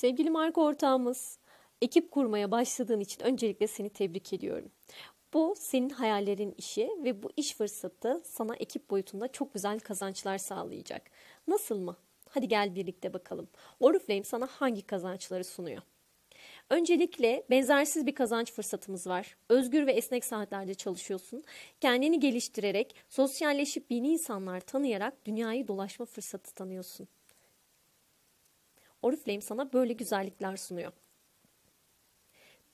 Sevgili marka ortağımız, ekip kurmaya başladığın için öncelikle seni tebrik ediyorum. Bu senin hayallerin işi ve bu iş fırsatı sana ekip boyutunda çok güzel kazançlar sağlayacak. Nasıl mı? Hadi gel birlikte bakalım. Oriflame sana hangi kazançları sunuyor? Öncelikle benzersiz bir kazanç fırsatımız var. Özgür ve esnek saatlerde çalışıyorsun. Kendini geliştirerek, sosyalleşip yeni insanlar tanıyarak dünyayı dolaşma fırsatı tanıyorsun. Oriflame sana böyle güzellikler sunuyor.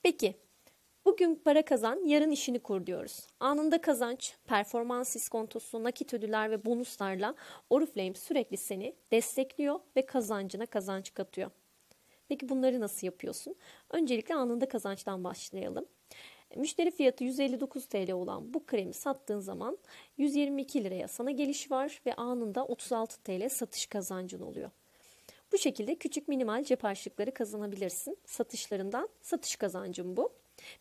Peki Bugün para kazan, yarın işini kur diyoruz. Anında kazanç, performans iskontosu, nakit ödüller ve bonuslarla Oriflame sürekli seni destekliyor ve kazancına kazanç katıyor. Peki bunları nasıl yapıyorsun? Öncelikle anında kazançtan başlayalım. E, müşteri fiyatı 159 TL olan bu kremi sattığın zaman 122 liraya sana geliş var ve anında 36 TL satış kazancın oluyor. Bu şekilde küçük minimal cep harçlıkları kazanabilirsin satışlarından. Satış kazancım bu.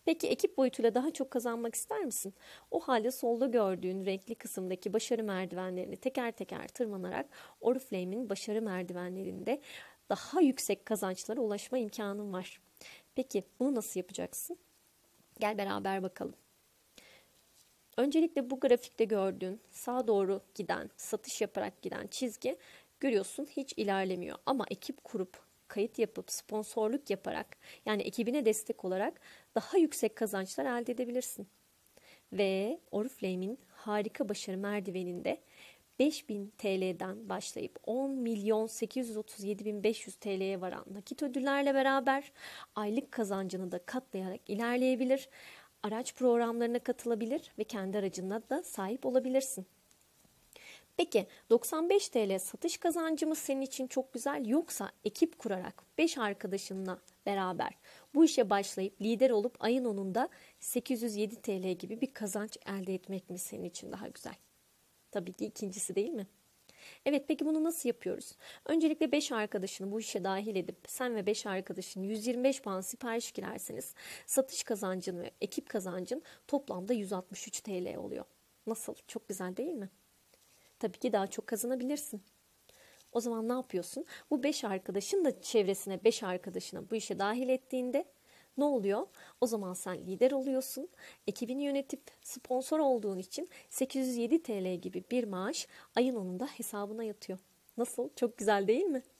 Peki ekip boyutuyla daha çok kazanmak ister misin? O halde solda gördüğün renkli kısımdaki başarı merdivenlerini teker teker tırmanarak Oriflame'in başarı merdivenlerinde daha yüksek kazançlara ulaşma imkanın var. Peki bunu nasıl yapacaksın? Gel beraber bakalım. Öncelikle bu grafikte gördüğün sağa doğru giden, satış yaparak giden çizgi Görüyorsun hiç ilerlemiyor ama ekip kurup kayıt yapıp sponsorluk yaparak yani ekibine destek olarak daha yüksek kazançlar elde edebilirsin. Ve Oriflame'in harika başarı merdiveninde 5000 TL'den başlayıp 10 milyon 837 bin 500 TL'ye varan nakit ödüllerle beraber aylık kazancını da katlayarak ilerleyebilir, araç programlarına katılabilir ve kendi aracına da sahip olabilirsin. Peki 95 TL satış kazancımız senin için çok güzel yoksa ekip kurarak 5 arkadaşınla beraber bu işe başlayıp lider olup ayın 10'unda 807 TL gibi bir kazanç elde etmek mi senin için daha güzel? Tabii ki ikincisi değil mi? Evet peki bunu nasıl yapıyoruz? Öncelikle 5 arkadaşını bu işe dahil edip sen ve 5 arkadaşın 125 puan sipariş girerseniz satış kazancın ve ekip kazancın toplamda 163 TL oluyor. Nasıl? Çok güzel değil mi? tabii ki daha çok kazanabilirsin. O zaman ne yapıyorsun? Bu beş arkadaşın da çevresine, beş arkadaşına bu işe dahil ettiğinde ne oluyor? O zaman sen lider oluyorsun. Ekibini yönetip sponsor olduğun için 807 TL gibi bir maaş ayın onunda hesabına yatıyor. Nasıl? Çok güzel değil mi?